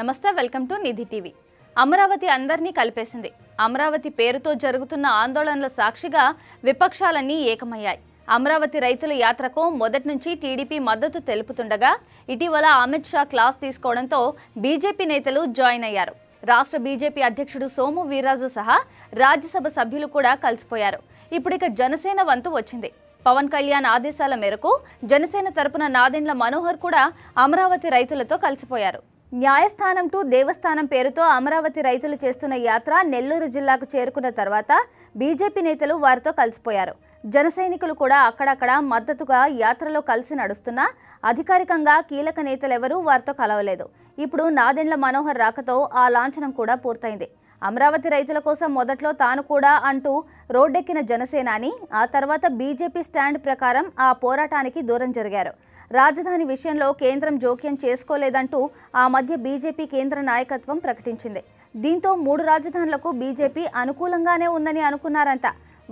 నమస్తే welcome to Nidhi TV Amaravati అందరినీ కలిపేసింది అమరావతి పేరుతో జరుగుతున్న ఆందోళనల సాక్షిగా విపక్షాలన్నీ ఏకమయ్యాయి అమరావతి రైతుల యాత్రకు మొదటి నుంచి టీడీపీ మద్దతు తెలుపుతుండగా ఇటీవల అమిత్ షా క్లాస్ తీసుకోవడంతో బీజేపీ నేతలు జాయిన్ అయ్యారు రాష్ట్ర బీజేపీ అధ్యక్షుడు సోము వీర్రాజు సహా రాజ్యసభ సభ్యులు కూడా కలిసిపోయారు ఇప్పుడిక జనసేన వంతు వచ్చింది పవన్ కళ్యాణ్ ఆదేశాల మేరకు జనసేన తరపున నాదెండ్ల మనోహర్ కూడా అమరావతి రైతులతో కలిసిపోయారు న్యాయస్థానం టు దేవస్థానం పేరుతో అమరావతి రైతులు చేస్తున్న యాత్ర నెల్లూరు జిల్లాకు చేరుకున్న తర్వాత బీజేపీ నేతలు వారితో కలిసిపోయారు జన సైనికులు కూడా అక్కడక్కడ మద్దతుగా యాత్రలో కలిసి నడుస్తున్నా అధికారికంగా కీలక నేతలెవరూ వారితో కలవలేదు ఇప్పుడు నాదెండ్ల మనోహర్ రాకతో ఆ లాంఛనం కూడా పూర్తయింది అమరావతి రైతుల కోసం మొదట్లో తాను కూడా అంటూ రోడ్డెక్కిన జనసేనాని ఆ తర్వాత బీజేపీ స్టాండ్ ప్రకారం ఆ పోరాటానికి దూరం జరిగారు రాజధాని విషయంలో కేంద్రం జోక్యం చేసుకోలేదంటూ ఆ మధ్య బీజేపీ కేంద్ర నాయకత్వం ప్రకటించింది దీంతో మూడు రాజధానులకు బీజేపీ అనుకూలంగానే ఉందని అనుకున్నారంట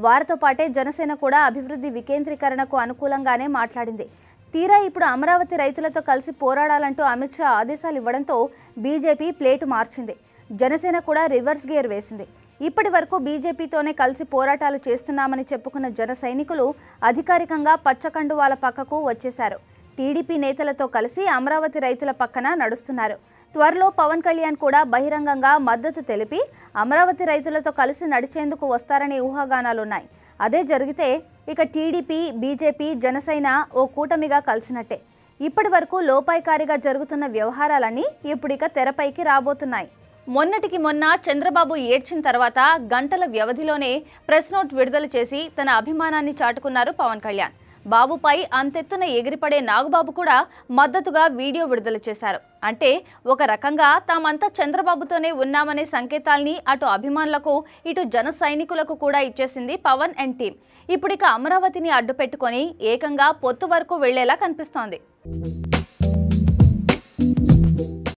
వారితో పాటే జనసేన కూడా అభివృద్ధి వికేంద్రీకరణకు అనుకూలంగానే మాట్లాడింది తీరా ఇప్పుడు అమరావతి రైతులతో కలిసి పోరాడాలంటూ అమిత్ షా ఆదేశాలు ఇవ్వడంతో బీజేపీ ప్లేటు మార్చింది జనసేన కూడా రివర్స్ గేర్ వేసింది ఇప్పటి వరకు బీజేపీతోనే కలిసి పోరాటాలు చేస్తున్నామని చెప్పుకున్న జన సైనికులు అధికారికంగా పచ్చకండువాల పక్కకు వచ్చేశారు టీడీపీ నేతలతో కలిసి అమరావతి రైతుల పక్కన నడుస్తున్నారు త్వరలో పవన్ కళ్యాణ్ కూడా బహిరంగంగా మద్దతు తెలిపి అమరావతి రైతులతో కలిసి నడిచేందుకు వస్తారనే ఊహాగానాలున్నాయి అదే జరిగితే ఇక టీడీపీ బీజేపీ జనసేన ఓ కూటమిగా కలిసినట్టే ఇప్పటి వరకు లోపాయికారిగా జరుగుతున్న వ్యవహారాలన్నీ ఇప్పుడిక తెరపైకి రాబోతున్నాయి మొన్నటికి మొన్న చంద్రబాబు ఏడ్చిన తర్వాత గంటల వ్యవధిలోనే ప్రెస్ నోట్ విడుదల చేసి తన అభిమానాన్ని చాటుకున్నారు పవన్ కళ్యాణ్ బాబుపై అంతెత్తున ఎగిరిపడే నాగుబాబు కూడా మద్దతుగా వీడియో విడుదల చేశారు అంటే ఒక రకంగా తామంతా చంద్రబాబుతోనే ఉన్నామనే సంకేతాల్ని అటు అభిమానులకు ఇటు జన సైనికులకు కూడా ఇచ్చేసింది పవన్ అండ్ టీం ఇప్పుడిక అమరావతిని అడ్డుపెట్టుకొని ఏకంగా పొత్తు వరకు వెళ్లేలా కనిపిస్తోంది